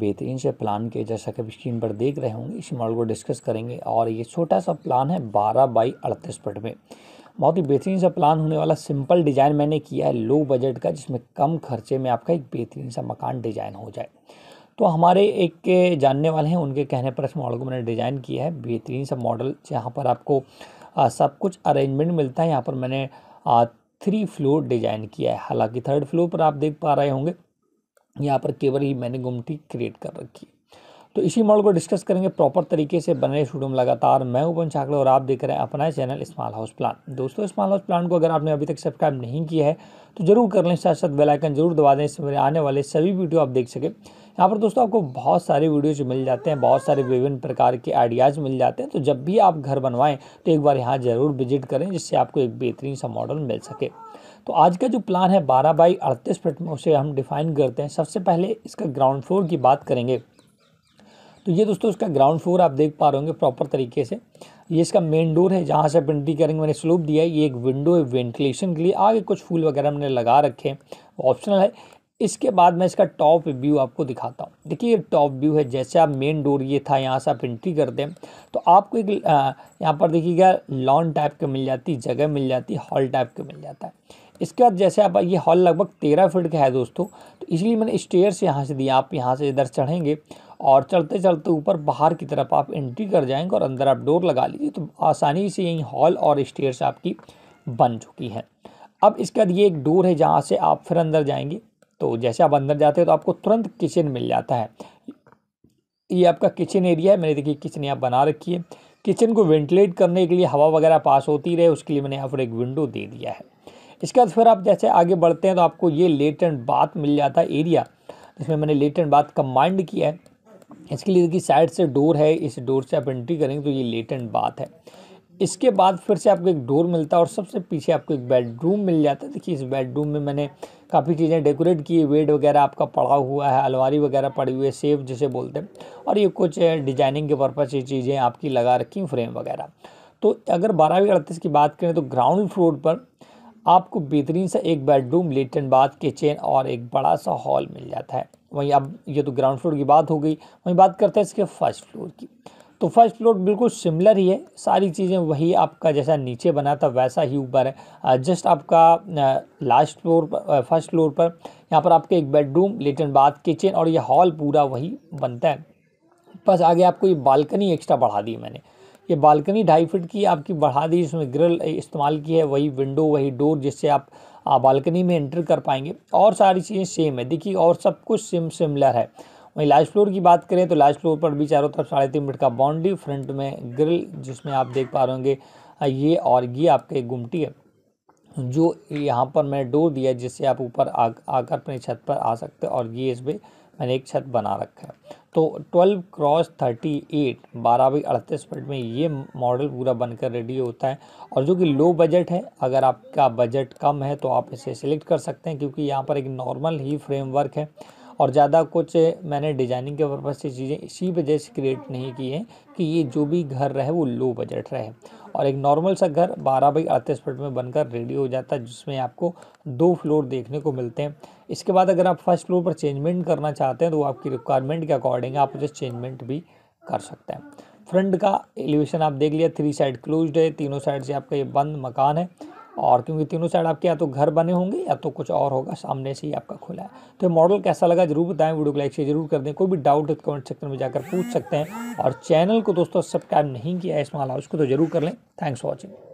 बेहतरीन से प्लान के जैसा कि स्क्रीन पर देख रहे होंगे इस मॉडल को डिस्कस करेंगे और ये छोटा सा प्लान है बारह बाई अड़तीस फट में बहुत ही बेहतरीन सा प्लान होने वाला सिंपल डिज़ाइन मैंने किया है लो बजट का जिसमें कम खर्चे में आपका एक बेहतरीन सा मकान डिज़ाइन हो जाए तो हमारे एक के जानने वाले हैं उनके कहने पर इस मॉडल को मैंने डिज़ाइन किया है बेहतरीन सा मॉडल जहाँ पर आपको आ, सब कुछ अरेंजमेंट मिलता है यहाँ पर मैंने आ, थ्री फ्लोर डिज़ाइन किया है हालांकि थर्ड फ्लोर पर आप देख पा रहे होंगे यहाँ पर केवल ही मैंने गुमटी क्रिएट कर रखी है तो इसी मॉडल को डिस्कस करेंगे प्रॉपर तरीके से बने रहे में लगातार मैं उपन चाकले और आप देख रहे हैं अपना चैनल स्मॉल हाउस प्लान दोस्तों स्मॉल हाउस प्लान को अगर आपने अभी तक सब्सक्राइब नहीं किया है तो जरूर कर लें साथ साथ बेलाइकन जरूर दबा दें इसमें आने वाले सभी वीडियो आप देख सकें यहाँ पर दोस्तों आपको बहुत सारे वीडियोज मिल जाते हैं बहुत सारे विभिन्न प्रकार के आइडियाज़ मिल जाते हैं तो जब भी आप घर बनवाएं तो एक बार यहाँ ज़रूर विजिट करें जिससे आपको एक बेहतरीन सा मॉडल मिल सके तो आज का जो प्लान है बारह बाई अड़तीस फिट में उसे हम डिफाइन करते हैं सबसे पहले इसका ग्राउंड फ्लोर की बात करेंगे तो ये दोस्तों इसका ग्राउंड फ्लोर आप देख पा रहे होंगे प्रॉपर तरीके से ये इसका मेन डोर है जहाँ से आप एंट्री करेंगे मैंने स्लोप दिया है ये एक विंडो है वेंटिलेशन के लिए आगे कुछ फूल वगैरह मैंने लगा रखे हैं ऑप्शनल है इसके बाद मैं इसका टॉप व्यू आपको दिखाता हूँ देखिए ये टॉप व्यू है जैसे आप मेन डोर ये था यहाँ से आप एंट्री करते हैं तो आपको एक यहाँ पर देखिएगा लॉन टाइप के मिल जाती जगह मिल जाती हॉल टाइप के मिल जाता है इसके बाद जैसे आप ये हॉल लगभग तेरह फीट का है दोस्तों तो इसलिए मैंने स्टेयर से यहाँ से दिया आप यहाँ से इधर चढ़ेंगे और चलते चलते ऊपर बाहर की तरफ आप एंट्री कर जाएंगे और अंदर आप डोर लगा लीजिए तो आसानी से यहीं हॉल और स्टेयर्स आपकी बन चुकी है अब इसके बाद ये एक डोर है जहाँ से आप फिर अंदर जाएंगे तो जैसे आप अंदर जाते हैं तो आपको तुरंत किचन मिल जाता है ये आपका किचन एरिया है मैंने देखिए किचन यहाँ बना रखी है किचन को वेंटिलेट करने के लिए हवा वगैरह पास होती रहे उसके लिए मैंने यहाँ पर एक विंडो दे दिया है इसके बाद फिर आप जैसे आगे बढ़ते हैं तो आपको ये लेट एंड बाथ मिल जाता है एरिया जिसमें मैंने लेट एंड बाथ कम्बाइंड किया है इसके लिए देखिए साइड से डोर है इस डोर से आप एंट्री करेंगे तो ये लेटेंट बात है इसके बाद फिर से आपको एक डोर मिलता है और सबसे पीछे आपको एक बेडरूम मिल जाता है देखिए इस बेडरूम में मैंने काफ़ी चीज़ें डेकोरेट की है वेड वगैरह आपका पड़ा हुआ है अलवारी वगैरह पड़ी हुई है सेफ जिसे बोलते हैं और ये कुछ डिजाइनिंग के पर्पज़ ये चीज़ें आपकी लगा रखी फ्रेम वगैरह तो अगर बारहवीं अड़तीस की बात करें तो ग्राउंड फ्लोर पर आपको बेहतरीन सा एक बेडरूम लेटन बाथ किचन और एक बड़ा सा हॉल मिल जाता है वहीं अब ये तो ग्राउंड फ्लोर की बात हो गई वहीं बात करते हैं इसके फर्स्ट फ्लोर की तो फर्स्ट फ्लोर बिल्कुल सिमिलर ही है सारी चीज़ें वही आपका जैसा नीचे बना था वैसा ही ऊपर है जस्ट आपका लास्ट फ्लोर पर फर्स्ट फ्लोर पर यहाँ पर आपके एक बेडरूम लेटन बाथ किचन और ये हॉल पूरा वही बनता है बस आगे आपको ये बालकनी एक्स्ट्रा बढ़ा दी मैंने ये बालकनी ढाई फिट की आपकी बढ़ा दी इसमें ग्रिल इस्तेमाल की है वही विंडो वही डोर जिससे आप आप बालकनी में एंटर कर पाएंगे और सारी चीज़ें सेम है देखिए और सब कुछ सेम सिमिलर है वहीं लास्ट फ्लोर की बात करें तो लास्ट फ्लोर पर भी चारों तरफ साढ़े तीन मिनट का बाउंड्री फ्रंट में ग्रिल जिसमें आप देख पा रहे होंगे हाँ, ये और ये आपके गुमटी है जो यहाँ पर मैं डोर दिया जिससे आप ऊपर आ आकर अपनी छत पर आ सकते और ये इसमें मैंने एक छत बना रखा है तो 12 क्रॉस 38 बारह बाई अड़तीस मिनट में ये मॉडल पूरा बनकर रेडी होता है और जो कि लो बजट है अगर आपका बजट कम है तो आप इसे सिलेक्ट कर सकते हैं क्योंकि यहाँ पर एक नॉर्मल ही फ्रेमवर्क है और ज़्यादा कुछ मैंने डिजाइनिंग के पर्पज़ से चीज़ें इसी वजह से क्रिएट नहीं की हैं कि ये जो भी घर रहे वो लो बजट रहे और एक नॉर्मल सा घर बारह बाई अड़तीस फिट में बनकर रेडी हो जाता है जिसमें आपको दो फ्लोर देखने को मिलते हैं इसके बाद अगर आप फर्स्ट फ्लोर पर चेंजमेंट करना चाहते हैं तो आपकी रिक्वायरमेंट के अकॉर्डिंग आप उसे चेंजमेंट भी कर सकते हैं फ्रंट का एलिवेशन आप देख लिया थ्री साइड क्लोज है तीनों साइड से आपका ये बंद मकान है और क्योंकि तीनों साइड आपके या तो घर बने होंगे या तो कुछ और होगा सामने से ही आपका खुला है तो ये मॉडल कैसा लगा जरूर बताएं वीडियो को लाइक से जरूर कर दें कोई भी डाउट है तो कमेंट सेक्शन में जाकर पूछ सकते हैं और चैनल को दोस्तों सब्सक्राइब नहीं किया है इस्माल हाउस तो जरूर कर लें थैंक्स फॉर वॉचिंग